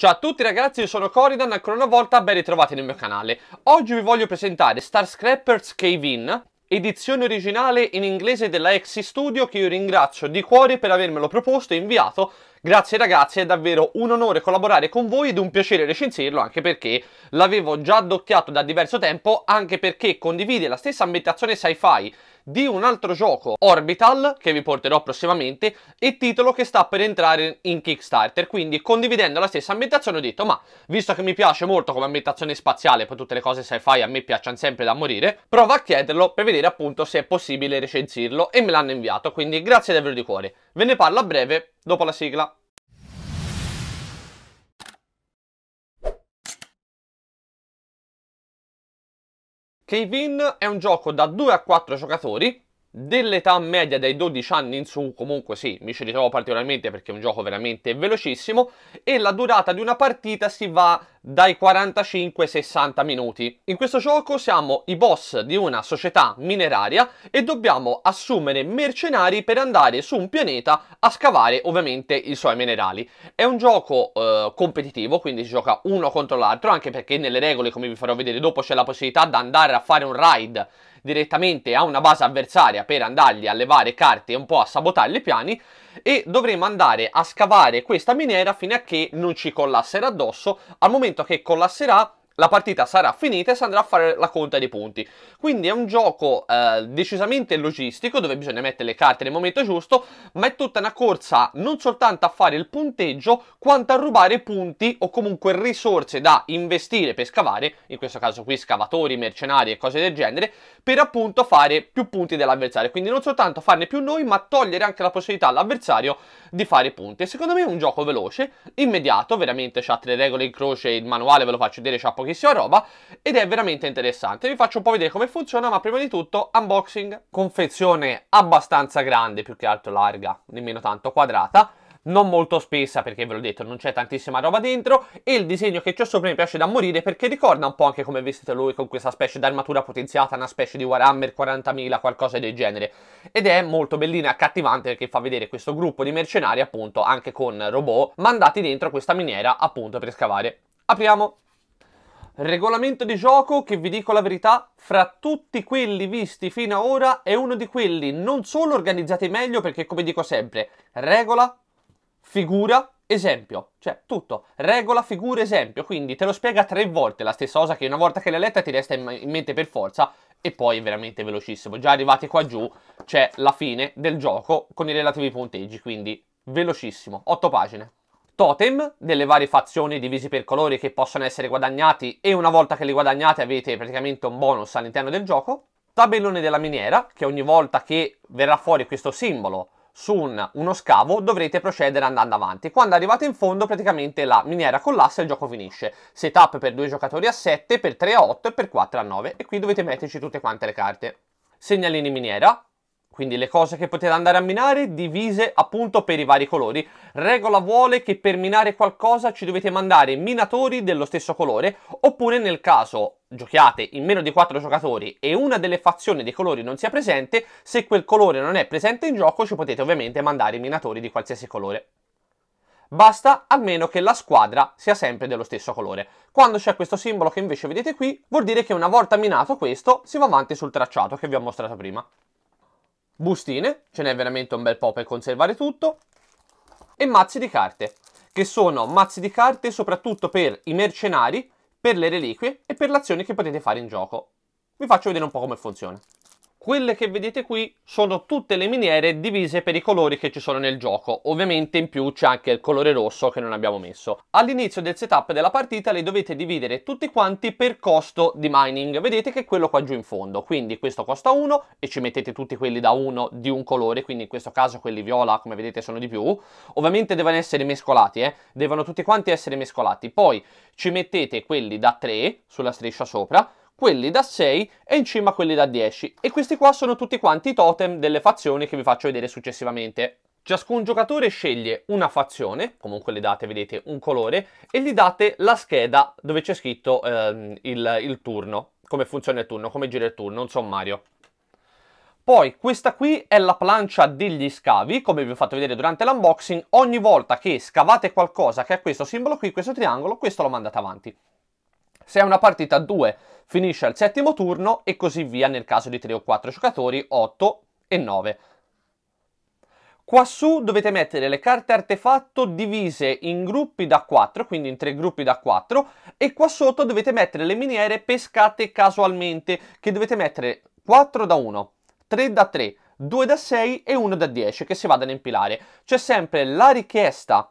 Ciao a tutti ragazzi, io sono Coridan, ancora una volta ben ritrovati nel mio canale. Oggi vi voglio presentare Star Scrappers Cave-In, edizione originale in inglese della Exi Studio che io ringrazio di cuore per avermelo proposto e inviato. Grazie ragazzi, è davvero un onore collaborare con voi ed un piacere recensirlo anche perché l'avevo già addocchiato da diverso tempo, anche perché condivide la stessa ambientazione sci-fi di un altro gioco, Orbital, che vi porterò prossimamente, e titolo che sta per entrare in Kickstarter, quindi condividendo la stessa ambientazione ho detto ma visto che mi piace molto come ambientazione spaziale, poi tutte le cose sci-fi a me piacciono sempre da morire, prova a chiederlo per vedere appunto se è possibile recensirlo e me l'hanno inviato, quindi grazie davvero di cuore. Ve ne parlo a breve dopo la sigla. Cave-in è un gioco da 2 a 4 giocatori, dell'età media dai 12 anni in su, comunque sì, mi ci ritrovo particolarmente perché è un gioco veramente velocissimo, e la durata di una partita si va dai 45 ai 60 minuti. In questo gioco siamo i boss di una società mineraria e dobbiamo assumere mercenari per andare su un pianeta a scavare ovviamente i suoi minerali. È un gioco eh, competitivo, quindi si gioca uno contro l'altro, anche perché nelle regole, come vi farò vedere dopo, c'è la possibilità di andare a fare un raid direttamente a una base avversaria per andargli a levare carte e un po' a sabotare i piani e dovremo andare a scavare questa miniera fino a che non ci collasserà addosso. Al momento che collasserà la partita sarà finita e si andrà a fare la conta dei punti. Quindi è un gioco eh, decisamente logistico dove bisogna mettere le carte nel momento giusto, ma è tutta una corsa non soltanto a fare il punteggio, quanto a rubare punti o comunque risorse da investire per scavare, in questo caso qui scavatori, mercenari e cose del genere, per appunto fare più punti dell'avversario. Quindi non soltanto farne più noi, ma togliere anche la possibilità all'avversario di fare punti. secondo me è un gioco veloce, immediato, veramente c'ha tre regole in croce, il manuale ve lo faccio vedere, c'ha pochi che roba ed è veramente interessante. Vi faccio un po' vedere come funziona, ma prima di tutto unboxing. Confezione abbastanza grande, più che altro larga, nemmeno tanto quadrata non molto spessa perché ve l'ho detto non c'è tantissima roba dentro e il disegno che c'è sopra mi piace da morire perché ricorda un po' anche come vestito lui con questa specie d'armatura potenziata, una specie di Warhammer 40.000, qualcosa del genere ed è molto bellina e accattivante perché fa vedere questo gruppo di mercenari appunto anche con robot mandati dentro questa miniera appunto per scavare. Apriamo! Regolamento di gioco che vi dico la verità, fra tutti quelli visti fino ad ora è uno di quelli non solo organizzati meglio perché come dico sempre, regola, figura, esempio, cioè tutto, regola, figura, esempio, quindi te lo spiega tre volte la stessa cosa che una volta che l'hai letta ti resta in, mente per forza e poi è veramente velocissimo, già arrivati qua giù c'è la fine del gioco con i relativi punteggi, quindi velocissimo, otto pagine totem delle varie fazioni divisi per colori che possono essere guadagnati e una volta che li guadagnate avete praticamente un bonus all'interno del gioco, tabellone della miniera che ogni volta che verrà fuori questo simbolo su un, uno scavo dovrete procedere andando avanti. Quando arrivate in fondo praticamente la miniera collassa e il gioco finisce. Setup per due giocatori a 7, per 3 a 8 e per 4 a 9 e qui dovete metterci tutte quante le carte. Segnalini miniera, quindi le cose che potete andare a minare divise appunto per i vari colori. Regola vuole che per minare qualcosa ci dovete mandare minatori dello stesso colore, oppure nel caso giochiate in meno di 4 giocatori e una delle fazioni dei colori non sia presente, se quel colore non è presente in gioco ci potete ovviamente mandare minatori di qualsiasi colore. Basta almeno che la squadra sia sempre dello stesso colore. Quando c'è questo simbolo che invece vedete qui, vuol dire che una volta minato questo si va avanti sul tracciato che vi ho mostrato prima bustine, ce n'è veramente un bel po' per conservare tutto, e mazzi di carte, che sono mazzi di carte soprattutto per i mercenari, per le reliquie e per le azioni che potete fare in gioco. Vi faccio vedere un po' come funziona. Quelle che vedete qui sono tutte le miniere divise per i colori che ci sono nel gioco. Ovviamente in più c'è anche il colore rosso che non abbiamo messo. All'inizio del setup della partita le dovete dividere tutti quanti per costo di mining. Vedete che è quello qua giù in fondo. Quindi questo costa 1 e ci mettete tutti quelli da 1 di un colore. Quindi in questo caso quelli viola come vedete sono di più. Ovviamente devono essere mescolati. Eh? Devono tutti quanti essere mescolati. Poi ci mettete quelli da 3 sulla striscia sopra quelli da 6 e in cima quelli da 10 e questi qua sono tutti quanti i totem delle fazioni che vi faccio vedere successivamente. Ciascun giocatore sceglie una fazione, comunque le date vedete un colore, e gli date la scheda dove c'è scritto ehm, il, il turno, come funziona il turno, come gira il turno, un sommario. Poi questa qui è la plancia degli scavi, come vi ho fatto vedere durante l'unboxing, ogni volta che scavate qualcosa che ha questo simbolo qui, questo triangolo, questo lo mandate avanti se è una partita a due finisce al settimo turno e così via nel caso di 3 o 4 giocatori, 8 e 9. Quassù dovete mettere le carte artefatto divise in gruppi da 4, quindi in tre gruppi da 4, e qua sotto dovete mettere le miniere pescate casualmente, che dovete mettere 4 da 1, 3 da 3, 2 da 6 e 1 da 10, che si vadano a impilare. C'è sempre la richiesta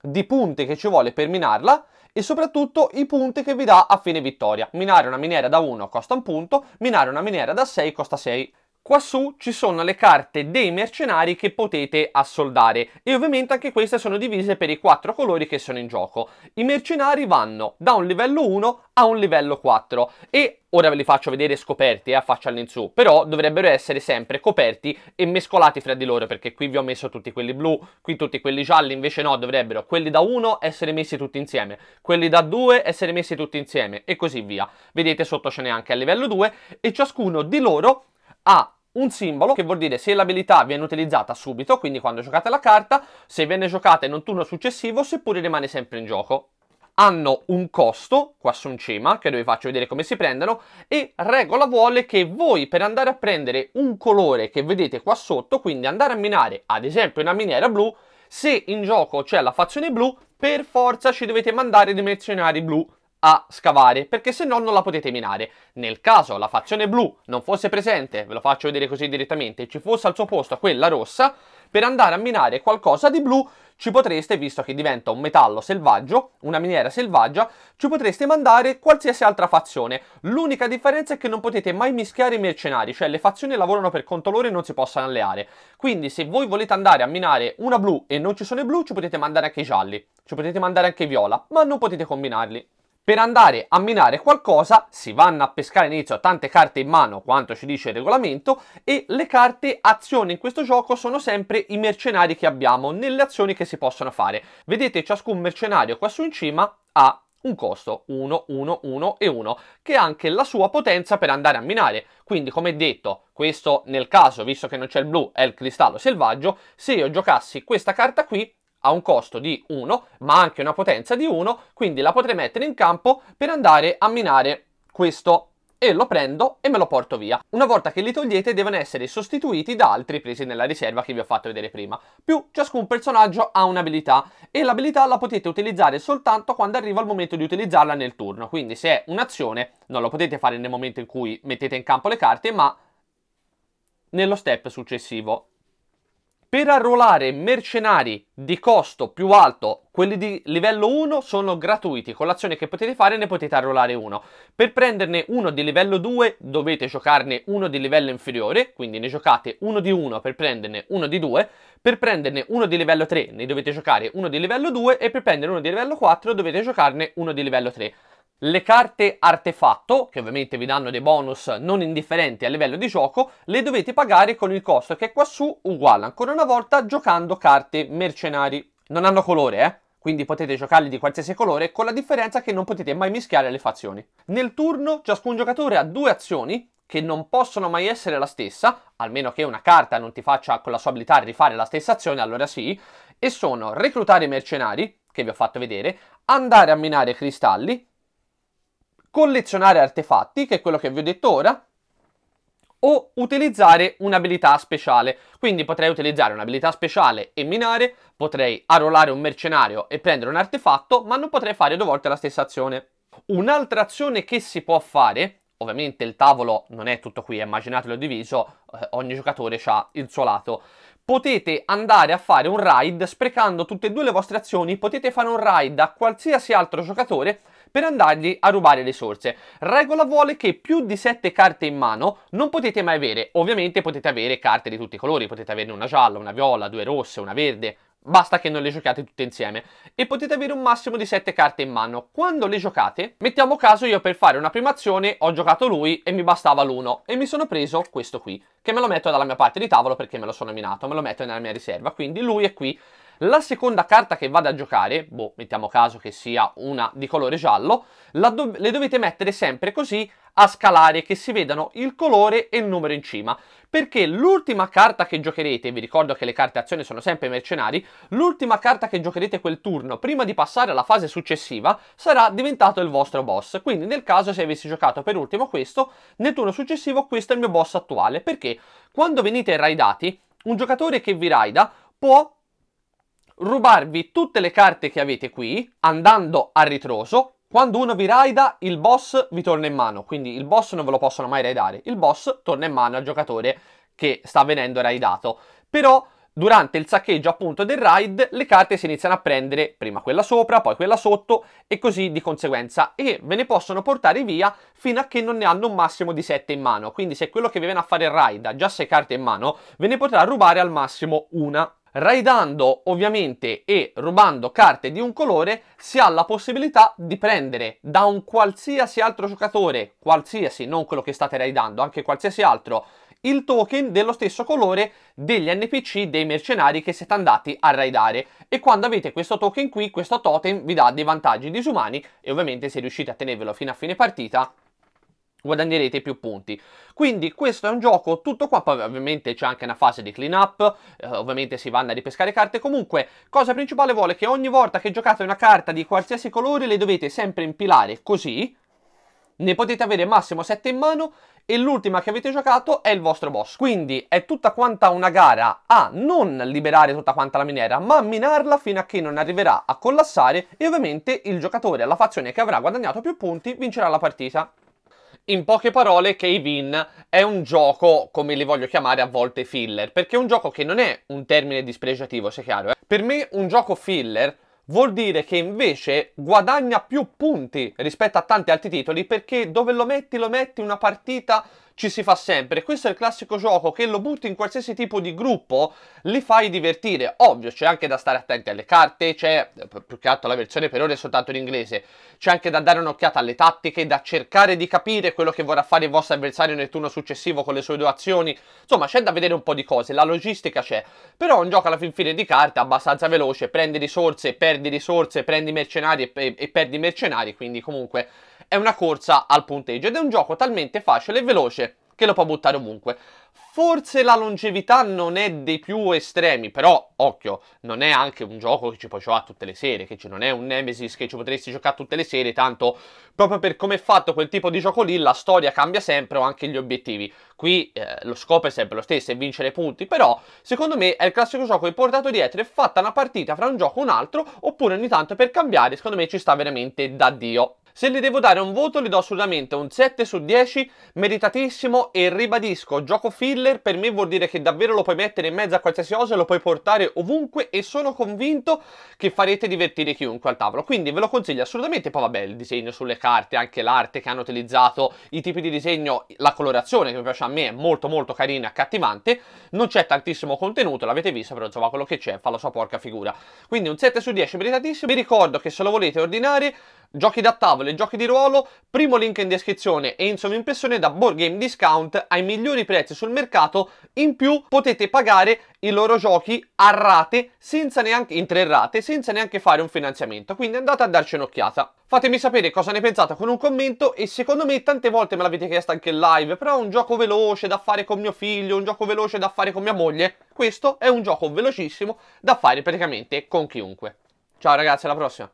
di punte che ci vuole per minarla, e soprattutto i punti che vi dà a fine vittoria. Minare una miniera da 1 costa un punto, minare una miniera da 6 costa 6. Quassù ci sono le carte dei mercenari che potete assoldare e ovviamente anche queste sono divise per i quattro colori che sono in gioco. I mercenari vanno da un livello 1 a un livello 4 e ora ve li faccio vedere scoperti eh, a faccia all'insù, però dovrebbero essere sempre coperti e mescolati fra di loro perché qui vi ho messo tutti quelli blu, qui tutti quelli gialli, invece no, dovrebbero quelli da 1 essere messi tutti insieme, quelli da 2 essere messi tutti insieme e così via. Vedete sotto ce n'è anche a livello 2 e ciascuno di loro ha un simbolo che vuol dire se l'abilità viene utilizzata subito, quindi quando giocate la carta, se viene giocata in un turno successivo, seppure rimane sempre in gioco. Hanno un costo, qua su in cima, che vi faccio vedere come si prendono, e regola vuole che voi per andare a prendere un colore che vedete qua sotto, quindi andare a minare ad esempio una miniera blu, se in gioco c'è la fazione blu, per forza ci dovete mandare i dimensionari blu a scavare perché se no non la potete minare. Nel caso la fazione blu non fosse presente, ve lo faccio vedere così direttamente, ci fosse al suo posto quella rossa, per andare a minare qualcosa di blu ci potreste, visto che diventa un metallo selvaggio, una miniera selvaggia, ci potreste mandare qualsiasi altra fazione. L'unica differenza è che non potete mai mischiare i mercenari, cioè le fazioni lavorano per conto loro e non si possono alleare. Quindi se voi volete andare a minare una blu e non ci sono i blu, ci potete mandare anche i gialli, ci potete mandare anche i viola, ma non potete combinarli. Per andare a minare qualcosa si vanno a pescare inizio tante carte in mano, quanto ci dice il regolamento, e le carte azione in questo gioco sono sempre i mercenari che abbiamo nelle azioni che si possono fare. Vedete ciascun mercenario qua su in cima ha un costo 1, 1, 1 e 1, che è anche la sua potenza per andare a minare. Quindi, come detto, questo nel caso, visto che non c'è il blu, è il cristallo selvaggio, se io giocassi questa carta qui, ha un costo di 1, ma anche una potenza di 1, quindi la potrei mettere in campo per andare a minare questo e lo prendo e me lo porto via. Una volta che li togliete devono essere sostituiti da altri presi nella riserva che vi ho fatto vedere prima. Più ciascun personaggio ha un'abilità e l'abilità la potete utilizzare soltanto quando arriva il momento di utilizzarla nel turno. Quindi se è un'azione non lo potete fare nel momento in cui mettete in campo le carte ma nello step successivo. Per arruolare mercenari di costo più alto, quelli di livello 1 sono gratuiti, con l'azione che potete fare ne potete arruolare uno. Per prenderne uno di livello 2 dovete giocarne uno di livello inferiore, quindi ne giocate uno di 1 per prenderne uno di 2, per prenderne uno di livello 3 ne dovete giocare uno di livello 2 e per prenderne uno di livello 4 dovete giocarne uno di livello 3. Le carte artefatto, che ovviamente vi danno dei bonus non indifferenti a livello di gioco, le dovete pagare con il costo che è quassù uguale ancora una volta giocando carte mercenari. Non hanno colore, eh? quindi potete giocarli di qualsiasi colore con la differenza che non potete mai mischiare le fazioni. Nel turno ciascun giocatore ha due azioni che non possono mai essere la stessa, almeno che una carta non ti faccia con la sua abilità rifare la stessa azione, allora sì, e sono reclutare mercenari, che vi ho fatto vedere, andare a minare cristalli, collezionare artefatti, che è quello che vi ho detto ora, o utilizzare un'abilità speciale. Quindi potrei utilizzare un'abilità speciale e minare, potrei arruolare un mercenario e prendere un artefatto, ma non potrei fare due volte la stessa azione. Un'altra azione che si può fare, ovviamente il tavolo non è tutto qui, immaginatelo diviso, eh, ogni giocatore ha il suo lato. Potete andare a fare un raid sprecando tutte e due le vostre azioni, potete fare un raid a qualsiasi altro giocatore per andargli a rubare risorse. Regola vuole che più di 7 carte in mano non potete mai avere. Ovviamente potete avere carte di tutti i colori, potete averne una gialla, una viola, due rosse, una verde, Basta che non le giochiate tutte insieme e potete avere un massimo di 7 carte in mano. Quando le giocate, mettiamo caso io per fare una prima azione ho giocato lui e mi bastava l'1 e mi sono preso questo qui, che me lo metto dalla mia parte di tavolo perché me lo sono minato, me lo metto nella mia riserva, quindi lui è qui la seconda carta che vado a giocare, boh, mettiamo caso che sia una di colore giallo, do le dovete mettere sempre così a scalare che si vedano il colore e il numero in cima perché l'ultima carta che giocherete vi ricordo che le carte azione sono sempre mercenari l'ultima carta che giocherete quel turno prima di passare alla fase successiva sarà diventato il vostro boss quindi nel caso se avessi giocato per ultimo questo nel turno successivo questo è il mio boss attuale perché quando venite raidati un giocatore che vi raida può rubarvi tutte le carte che avete qui, andando a ritroso, quando uno vi raida, il boss vi torna in mano, quindi il boss non ve lo possono mai raidare, il boss torna in mano al giocatore che sta venendo raidato. Però durante il saccheggio appunto del raid le carte si iniziano a prendere prima quella sopra, poi quella sotto e così di conseguenza e ve ne possono portare via fino a che non ne hanno un massimo di 7 in mano. Quindi se quello che vi viene a fare il raid ha già 6 carte in mano, ve ne potrà rubare al massimo una Raidando ovviamente e rubando carte di un colore si ha la possibilità di prendere da un qualsiasi altro giocatore, qualsiasi, non quello che state raidando, anche qualsiasi altro, il token dello stesso colore degli NPC, dei mercenari che siete andati a raidare. E quando avete questo token qui, questo totem vi dà dei vantaggi disumani e ovviamente se riuscite a tenervelo fino a fine partita guadagnerete più punti. Quindi questo è un gioco tutto qua, poi ovviamente c'è anche una fase di clean up, eh, ovviamente si vanno a ripescare carte, comunque cosa principale vuole che ogni volta che giocate una carta di qualsiasi colore le dovete sempre impilare così, ne potete avere massimo 7 in mano e l'ultima che avete giocato è il vostro boss. Quindi è tutta quanta una gara a non liberare tutta quanta la miniera, ma a minarla fino a che non arriverà a collassare e ovviamente il giocatore, la fazione che avrà guadagnato più punti, vincerà la partita. In poche parole, Cave-In è un gioco, come li voglio chiamare a volte filler, perché è un gioco che non è un termine dispregiativo, sia chiaro. Eh? Per me un gioco filler vuol dire che invece guadagna più punti rispetto a tanti altri titoli perché dove lo metti lo metti una partita ci si fa sempre. Questo è il classico gioco che lo butti in qualsiasi tipo di gruppo, li fai divertire. Ovvio, c'è anche da stare attenti alle carte, c'è eh, più che altro la versione per ora è soltanto in inglese. C'è anche da dare un'occhiata alle tattiche, da cercare di capire quello che vorrà fare il vostro avversario nel turno successivo con le sue due azioni. Insomma, c'è da vedere un po' di cose, la logistica c'è. Però è un gioco alla fin fine di carte abbastanza veloce, prendi risorse, perdi risorse, prendi mercenari e, e, e perdi mercenari, quindi comunque è una corsa al punteggio ed è un gioco talmente facile e veloce che lo può buttare ovunque. Forse la longevità non è dei più estremi, però occhio, non è anche un gioco che ci puoi giocare tutte le sere, che non è un Nemesis che ci potresti giocare tutte le sere, tanto proprio per come è fatto quel tipo di gioco lì la storia cambia sempre o anche gli obiettivi. Qui eh, lo scopo è sempre lo stesso, è vincere punti, però secondo me è il classico gioco che portato dietro e fatta una partita fra un gioco e un altro, oppure ogni tanto per cambiare, secondo me ci sta veramente da Dio. Se gli devo dare un voto, gli do assolutamente un 7 su 10, meritatissimo e ribadisco, gioco filler per me vuol dire che davvero lo puoi mettere in mezzo a qualsiasi cosa, lo puoi portare ovunque e sono convinto che farete divertire chiunque al tavolo, quindi ve lo consiglio assolutamente, poi vabbè il disegno sulle carte, anche l'arte che hanno utilizzato, i tipi di disegno, la colorazione che mi piace a me è molto molto carina e accattivante, non c'è tantissimo contenuto, l'avete visto, però insomma quello che c'è fa la sua porca figura, quindi un 7 su 10 meritatissimo, vi ricordo che se lo volete ordinare giochi da tavolo e giochi di ruolo, primo link in descrizione e insomma impressione da Board Game Discount ai migliori prezzi sul mercato, in più potete pagare i loro giochi a rate, senza neanche, in tre rate, senza neanche fare un finanziamento, quindi andate a darci un'occhiata. Fatemi sapere cosa ne pensate con un commento e secondo me tante volte me l'avete chiesto anche in live, però un gioco veloce da fare con mio figlio, un gioco veloce da fare con mia moglie, questo è un gioco velocissimo da fare praticamente con chiunque. Ciao ragazzi, alla prossima!